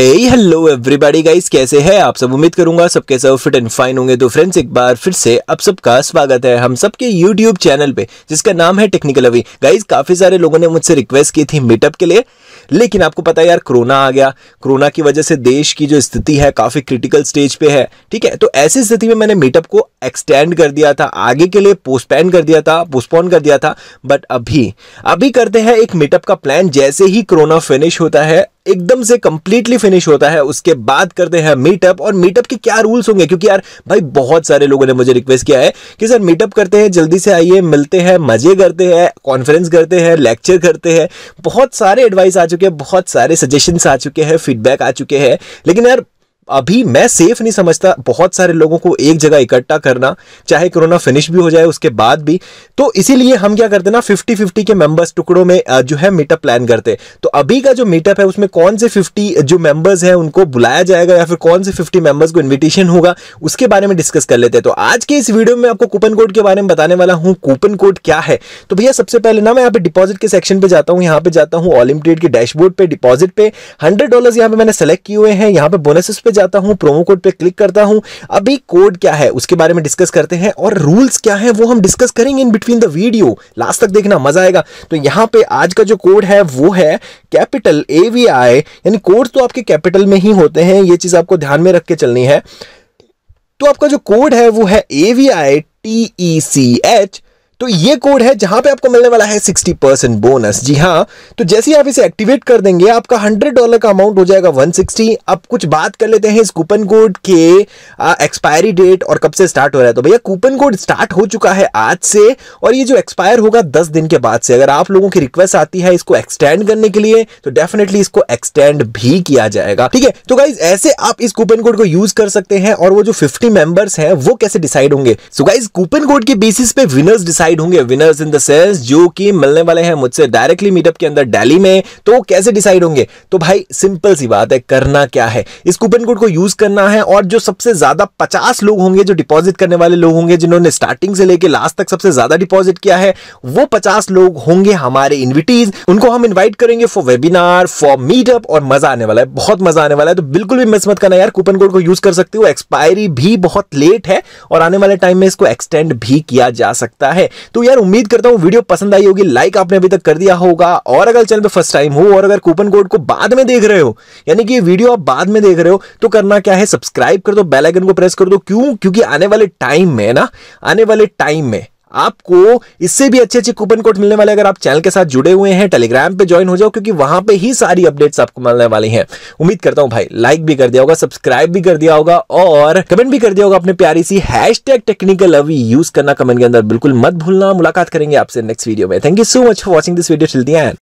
hello everybody guys कैसे हैं आप सब उम्मीद करूंगा सबके सब फिट एंड फाइन होंगे तो फ्रेंड्स एक बार फिर से आप सबका स्वागत है हम सबके यूट्यूब चैनल पे जिसका नाम है टेक्निकल अवी गाइस काफी सारे लोगों ने मुझसे रिक्वेस्ट की थी मीटअप के लिए लेकिन आपको पता है यार कोरोना आ गया कोरोना की वजह से देश की जो स्थिति है काफ़ी क्रिटिकल स्टेज पे है ठीक है तो ऐसी स्थिति में मैंने मीटअप को एक्सटेंड कर दिया था आगे के लिए पोस्टपैन कर दिया था पोस्टपोन कर दिया था बट अभी अभी करते हैं एक मीटअप का प्लान जैसे ही कोरोना फिनिश होता है एकदम से कंप्लीटली फिनिश होता है उसके बाद करते हैं मीटअप और मीटअप के क्या रूल्स होंगे क्योंकि यार भाई बहुत सारे लोगों ने मुझे रिक्वेस्ट किया है कि सर मीटअप करते हैं जल्दी से आइए मिलते हैं मजे करते हैं कॉन्फ्रेंस करते हैं लेक्चर करते हैं बहुत सारे एडवाइस आज चुके हैं बहुत सारे सजेशंस आ चुके हैं फीडबैक आ चुके हैं लेकिन यार अभी मैं सेफ नहीं समझता बहुत सारे लोगों को एक जगह इकट्ठा करना चाहे कोरोना फिनिश भी हो जाए उसके बाद भी तो इसीलिए हम क्या करते ना फिफ्टी फिफ्टी के मेंबर्स टुकड़ों में जो है मीटअप प्लान करते तो अभी का जो मीटअप है उसमें कौन से फिफ्टी जो मेंबर्स हैं उनको बुलाया जाएगा या फिर कौन से फिफ्टी मेंबर्स को इन्विटेशन होगा उसके बारे में डिस्कस कर लेते हैं तो आज के इस वीडियो में आपको कूपन कोड के बारे में बताने वाला हूँ कूपन कोड क्या है तो भैया सबसे पहले ना मैं यहाँ पे डिपॉजिट के सेक्शन पे जाता हूँ यहाँ पे जाता हूँ ऑलिम्पियड के डैशबोर्ड पे डिपॉजिट पे हंड्रेड डॉलर यहाँ पे मैंने सेलेक्ट किए हुए हैं यहाँ पे बोनसेस पे जाता हूं प्रोमो कोड पे क्लिक करता हूं अभी कोड क्या है उसके बारे में डिस्कस करते हैं और रूल्स क्या है वो हम डिस्कस करेंगे in between the video last तक देखना मजा आएगा तो यहां पे आज का जो कोड है वो है कैपिटल ए वी आई यानी कोड तो आपके कैपिटल में ही होते हैं ये चीज़ आपको ध्यान में रख के चलनी है तो आपका जो कोड है वो है A V I T E C H तो ये कोड है जहां पे आपको मिलने वाला है 60 परसेंट बोनस जी हाँ तो जैसे ही आप इसे एक्टिवेट कर देंगे आपका 100 डॉलर का अमाउंट हो जाएगा 160 अब कुछ बात कर लेते हैं इस कूपन कोड के एक्सपायरी डेट और कब से स्टार्ट हो रहा है तो भैया कूपन कोड स्टार्ट हो चुका है आज से और ये जो एक्सपायर होगा दस दिन के बाद से अगर आप लोगों की रिक्वेस्ट आती है इसको एक्सटेंड करने के लिए तो डेफिनेटली इसको एक्सटेंड भी किया जाएगा ठीक है तो गाइज ऐसे आप इस कूपन कोड को यूज कर सकते हैं और वो जो फिफ्टी मेंबर्स हैं वो कैसे डिसाइड होंगे सो गाइज कूपन कोड के बेसिस पे विनर्स डिसाइड डिसाइड होंगे विनर्स इन द सेंस जो कि मिलने वाले हैं मुझसे डायरेक्टली मीटअप के अंदर डेली में तो कैसे डिसाइड होंगे तो भाई सिंपल सी बात है करना क्या है इस कूपन कोड को यूज करना है और जो सबसे ज्यादा पचास लोग होंगे जो डिपॉजिट करने वाले लोग होंगे जिन्होंने स्टार्टिंग से लेकर लास्ट तक सबसे ज्यादा डिपॉजिट किया है वो पचास लोग होंगे हमारे इन्विटीज उनको हम इन्वाइट करेंगे फॉर वेबिनार फॉर मीटअप और मजा आने वाला है बहुत मजा आने वाला है तो बिल्कुल भी मिस मत करना यार कूपन कोड को यूज कर सकते हो एक्सपायरी भी बहुत लेट है और आने वाले टाइम में इसको एक्सटेंड भी किया जा सकता है तो यार उम्मीद करता हूँ वीडियो पसंद आई होगी लाइक आपने अभी तक कर दिया होगा और अगर चैनल पर फर्स्ट टाइम हो और अगर कूपन कोड को बाद में देख रहे हो यानी कि ये वीडियो आप बाद में देख रहे हो तो करना क्या है सब्सक्राइब कर दो बेलाइकन को प्रेस कर दो क्यों क्योंकि आने वाले टाइम में ना आने वाले टाइम में आपको इससे भी अच्छे अच्छे कूपन कोड मिलने वाले अगर आप चैनल के साथ जुड़े हुए हैं टेलीग्राम पे ज्वाइन हो जाओ क्योंकि वहां पे ही सारी अपडेट्स आपको मिलने वाली हैं उम्मीद करता हूं भाई लाइक भी कर दिया होगा सब्सक्राइब भी कर दिया होगा और कमेंट भी कर दिया होगा अपने प्यारी सी hashtag technical Avi use करना कमेंट के अंदर बिल्कुल मत भूलना मुलाकात करेंगे आपसे नेक्स्ट वीडियो में thank you so much for watching this video चलती है